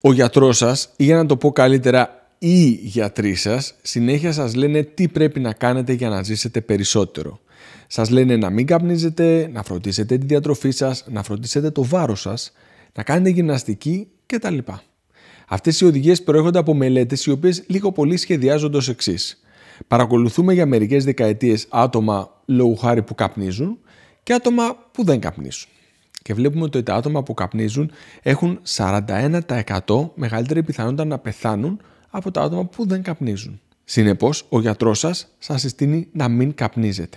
Ο γιατρός σας ή για να το πω καλύτερα οι γιατροί σας συνέχεια σας λένε τι πρέπει να κάνετε για να ζήσετε περισσότερο. Σας λένε να μην καπνίζετε, να φροντίσετε τη διατροφή σας, να φροντίσετε το βάρος σας, να κάνετε γυμναστική κτλ. Αυτές οι οδηγίες προέρχονται από μελέτες οι οποίες λίγο πολύ σχεδιάζονται ως εξής. Παρακολουθούμε για μερικές δεκαετίες άτομα λόγου χάρη που καπνίζουν και άτομα που δεν καπνίζουν και βλέπουμε ότι τα άτομα που καπνίζουν έχουν 41% μεγαλύτερη πιθανότητα να πεθάνουν από τα άτομα που δεν καπνίζουν. Συνεπώς, ο γιατρός σας σας συστήνει να μην καπνίζετε.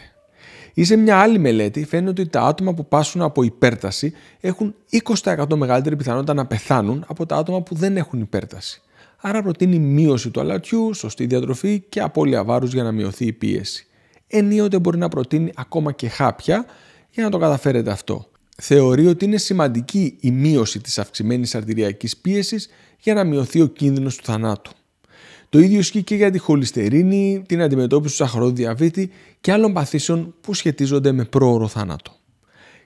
Ή σε μια άλλη μελέτη φαίνεται ότι τα άτομα που πάσουν από υπέρταση έχουν 20% μεγαλύτερη πιθανότητα να πεθάνουν από τα άτομα που δεν έχουν υπέρταση. Άρα προτείνει μείωση του αλατιού, σωστή διατροφή και απώλεια βάρους για να μειωθεί η πίεση. Ενίοτε μπορεί να προτείνει ακόμα και χάπια για να το καταφέρετε αυτό θεωρεί ότι είναι σημαντική η μείωση της αυξημένης αρτηριακής πίεσης για να μειωθεί ο κίνδυνος του θανάτου. Το ίδιο ισχύει και για τη χολυστερίνη, την αντιμετώπιση του διαβήτη και άλλων παθήσεων που σχετίζονται με πρόωρο θάνατο.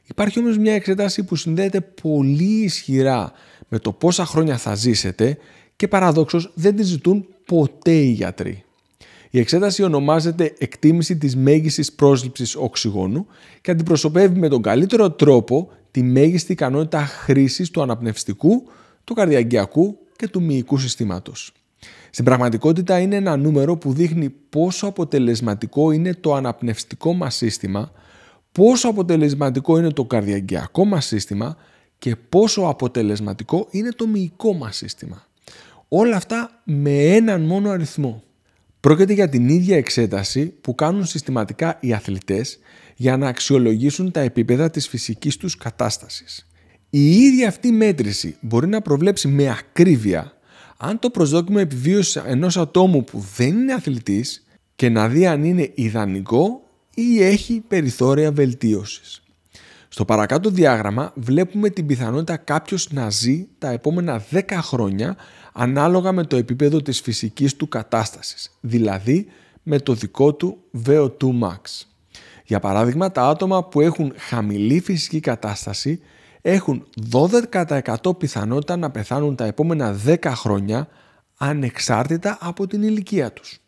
Υπάρχει όμως μια εξετάση που συνδέεται πολύ ισχυρά με το πόσα χρόνια θα ζήσετε και παραδόξως δεν τη ζητούν ποτέ οι γιατροί. Η εξέταση ονομάζεται εκτίμηση της μέγιστης πρόσληψης οξυγόνου και αντιπροσωπεύει με τον καλύτερο τρόπο τη μέγιστη ικανότητα χρήσης του αναπνευστικού, του καρδιαγκιακού και του μυϊκού συστήματος. Στην πραγματικότητα είναι ένα νούμερο που δείχνει πόσο αποτελεσματικό είναι το αναπνευστικό μας σύστημα, πόσο αποτελεσματικό είναι το καρδιαγκιακό μας σύστημα και πόσο αποτελεσματικό είναι το μυϊκό μας σύστημα. Όλα αυτά με έναν μόνο αριθμό. Πρόκειται για την ίδια εξέταση που κάνουν συστηματικά οι αθλητές για να αξιολογήσουν τα επίπεδα της φυσικής τους κατάστασης. Η ίδια αυτή μέτρηση μπορεί να προβλέψει με ακρίβεια αν το προσδόκιμο επιβίωσης ενός ατόμου που δεν είναι αθλητής και να δει αν είναι ιδανικό ή έχει περιθώρια βελτίωσης. Στο παρακάτω διάγραμμα βλέπουμε την πιθανότητα κάποιος να ζει τα επόμενα 10 χρόνια ανάλογα με το επίπεδο της φυσικής του κατάστασης, δηλαδή με το δικό του VO2 max. Για παράδειγμα, τα άτομα που έχουν χαμηλή φυσική κατάσταση έχουν 12% πιθανότητα να πεθάνουν τα επόμενα 10 χρόνια ανεξάρτητα από την ηλικία τους.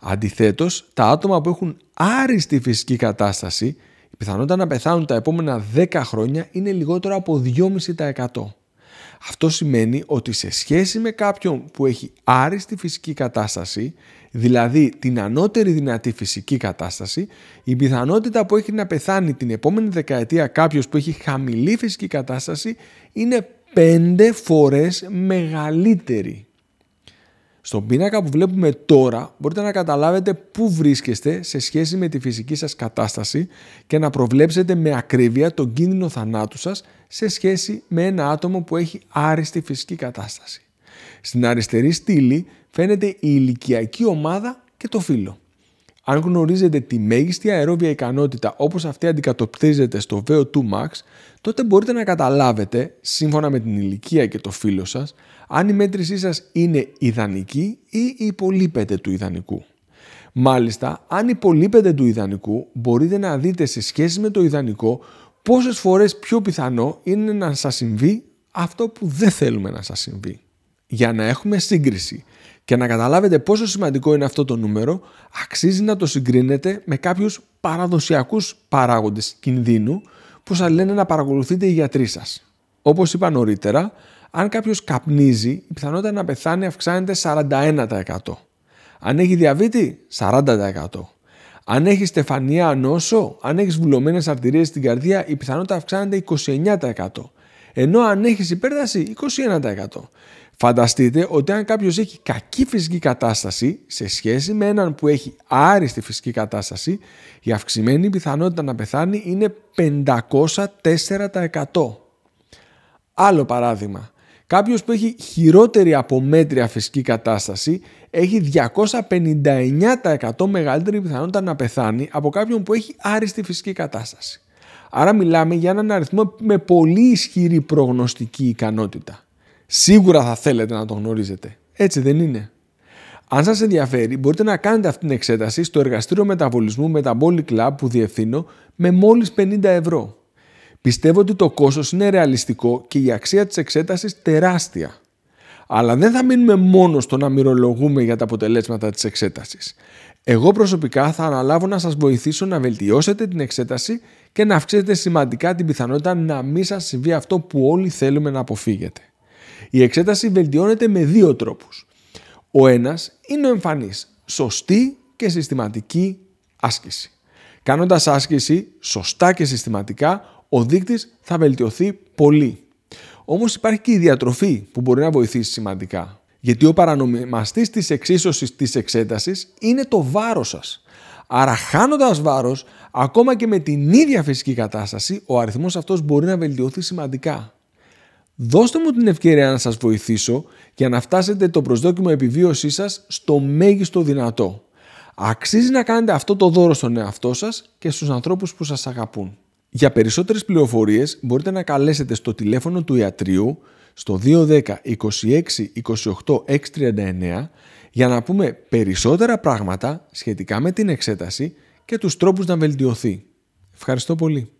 Αντιθέτως, τα άτομα που έχουν άριστη φυσική κατάσταση η πιθανότητα να πεθάνουν τα επόμενα 10 χρόνια είναι λιγότερο από 2,5%. Αυτό σημαίνει ότι σε σχέση με κάποιον που έχει άριστη φυσική κατάσταση, δηλαδή την ανώτερη δυνατή φυσική κατάσταση, η πιθανότητα που έχει να πεθάνει την επόμενη δεκαετία κάποιος που έχει χαμηλή φυσική κατάσταση είναι 5 φορές μεγαλύτερη. Στον πίνακα που βλέπουμε τώρα μπορείτε να καταλάβετε πού βρίσκεστε σε σχέση με τη φυσική σας κατάσταση και να προβλέψετε με ακρίβεια τον κίνδυνο θανάτου σας σε σχέση με ένα άτομο που έχει άριστη φυσική κατάσταση. Στην αριστερή στήλη φαίνεται η ηλικιακή ομάδα και το φύλλο. Αν γνωρίζετε τη μέγιστη αερόβια ικανότητα όπως αυτή αντικατοπτρίζεται στο VO2 max, τότε μπορείτε να καταλάβετε, σύμφωνα με την ηλικία και το φύλλο σας, αν η μέτρησή σας είναι ιδανική ή υπολείπεται του ιδανικού. Μάλιστα, αν υπολείπεται του ιδανικού, μπορείτε να δείτε σε σχέση με το ιδανικό πόσες φορές πιο πιθανό είναι να σας συμβεί αυτό που δεν θέλουμε να σας συμβεί. Για να έχουμε σύγκριση και να καταλάβετε πόσο σημαντικό είναι αυτό το νούμερο, αξίζει να το συγκρίνετε με κάποιους παραδοσιακούς παράγοντες κινδύνου που σας λένε να παρακολουθείτε οι γιατροί σας. Όπως είπα νωρίτερα, αν κάποιος καπνίζει, η πιθανότητα να πεθάνει αυξάνεται 41%. Αν έχει διαβήτη, 40%. Αν έχει στεφανιά νόσο, αν έχεις βουλωμένες αρτηρίες στην καρδία, η πιθανότητα αυξάνεται 29%. Ενώ αν έχεις υπέρταση, 21%. Φανταστείτε ότι αν κάποιος έχει κακή φυσική κατάσταση σε σχέση με έναν που έχει άριστη φυσική κατάσταση, η αυξημένη πιθανότητα να πεθάνει είναι 504%. Άλλο παράδειγμα. Κάποιος που έχει χειρότερη από μέτρια φυσική κατάσταση έχει 259% μεγαλύτερη πιθανότητα να πεθάνει από κάποιον που έχει άριστη φυσική κατάσταση. Άρα μιλάμε για έναν αριθμό με πολύ ισχυρή προγνωστική ικανότητα σίγουρα θα θέλετε να το γνωρίζετε. Έτσι δεν είναι. Αν σας ενδιαφέρει, μπορείτε να κάνετε αυτή την εξέταση στο εργαστήριο μεταβολισμού Metabolic club που διευθύνω με μόλις 50 ευρώ. Πιστεύω ότι το κόστος είναι ρεαλιστικό και η αξία της εξέτασης τεράστια. Αλλά δεν θα μείνουμε μόνος στο να μυρολογούμε για τα αποτελέσματα της εξέτασης. Εγώ προσωπικά θα αναλάβω να σας βοηθήσω να βελτιώσετε την εξέταση και να αυξήσετε σημαντικά την πιθανότητα να μην σας συμβεί αυτό που όλοι θέλουμε να αποφύγετε. Η εξέταση βελτιώνεται με δύο τρόπους. Ο ένας είναι ο εμφανής, σωστή και συστηματική άσκηση. Κάνοντας άσκηση σωστά και συστηματικά, ο δείκτης θα βελτιωθεί πολύ. Όμως υπάρχει και η διατροφή που μπορεί να βοηθήσει σημαντικά. Γιατί ο παρανομαστής της εξίσωσης της εξέτασης είναι το βάρος σας. Άρα χάνοντας βάρος, ακόμα και με την ίδια φυσική κατάσταση, ο αριθμός αυτός μπορεί να βελτιωθεί σημαντικά. Δώστε μου την ευκαιρία να σας βοηθήσω για να φτάσετε το προσδόκιμο επιβίωσής σας στο μέγιστο δυνατό. Αξίζει να κάνετε αυτό το δώρο στον εαυτό σας και στους ανθρώπους που σας αγαπούν. Για περισσότερες πληροφορίες μπορείτε να καλέσετε στο τηλέφωνο του ιατρίου στο 210 26 28 639 για να πούμε περισσότερα πράγματα σχετικά με την εξέταση και τους τρόπους να βελτιωθεί. Ευχαριστώ πολύ.